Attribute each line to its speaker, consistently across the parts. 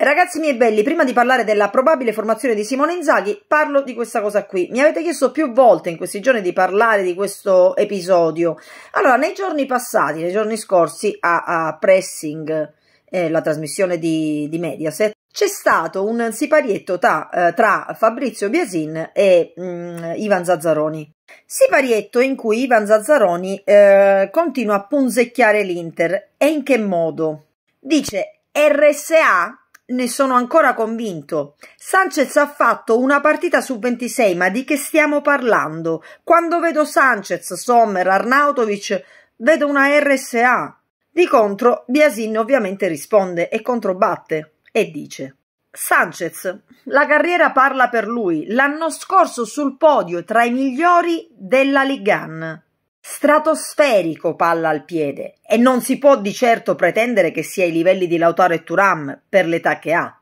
Speaker 1: Ragazzi miei belli, prima di parlare della probabile formazione di Simone Inzaghi, parlo di questa cosa qui. Mi avete chiesto più volte in questi giorni di parlare di questo episodio. Allora, nei giorni passati, nei giorni scorsi, a, a Pressing, eh, la trasmissione di, di Mediaset, c'è stato un siparietto tra, eh, tra Fabrizio Biasin e mh, mm, Ivan Zazzaroni. Siparietto in cui Ivan Zazzaroni eh, continua a punzecchiare l'Inter. E in che modo? Dice RSA ne sono ancora convinto. Sanchez ha fatto una partita su 26, ma di che stiamo parlando? Quando vedo Sanchez, Sommer, Arnautovic, vedo una RSA. Di contro, Biasin ovviamente risponde e controbatte e dice. Sanchez, la carriera parla per lui. L'anno scorso sul podio tra i migliori della Ligan. Stratosferico palla al piede e non si può di certo pretendere che sia ai livelli di Lautaro e Turam per l'età che ha.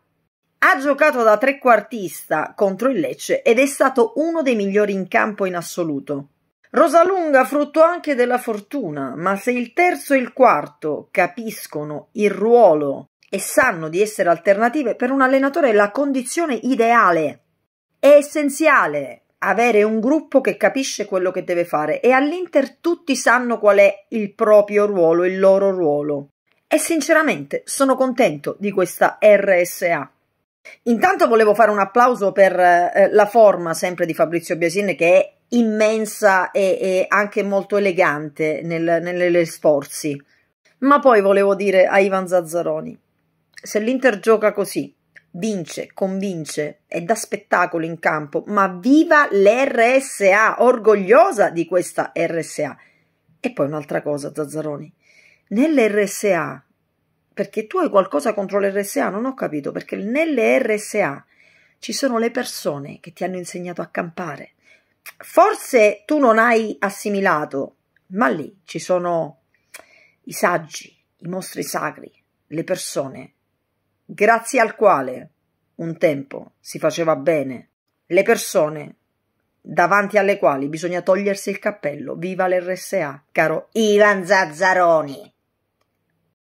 Speaker 1: Ha giocato da trequartista contro il Lecce ed è stato uno dei migliori in campo in assoluto. Rosalunga frutto anche della fortuna, ma se il terzo e il quarto capiscono il ruolo e sanno di essere alternative, per un allenatore la condizione ideale è essenziale avere un gruppo che capisce quello che deve fare e all'Inter tutti sanno qual è il proprio ruolo, il loro ruolo. E sinceramente sono contento di questa RSA. Intanto volevo fare un applauso per eh, la forma sempre di Fabrizio Biasin che è immensa e, e anche molto elegante nel, nelle sforzi. Ma poi volevo dire a Ivan Zazzaroni, se l'Inter gioca così vince, convince e da spettacolo in campo, ma viva l'RSA, orgogliosa di questa RSA. E poi un'altra cosa, Zazzaroni, nell'RSA, perché tu hai qualcosa contro l'RSA, non ho capito, perché nelle RSA ci sono le persone che ti hanno insegnato a campare. Forse tu non hai assimilato, ma lì ci sono i saggi, i mostri sacri, le persone grazie al quale un tempo si faceva bene le persone davanti alle quali bisogna togliersi il cappello. Viva l'RSA, caro Ivan Zazzaroni!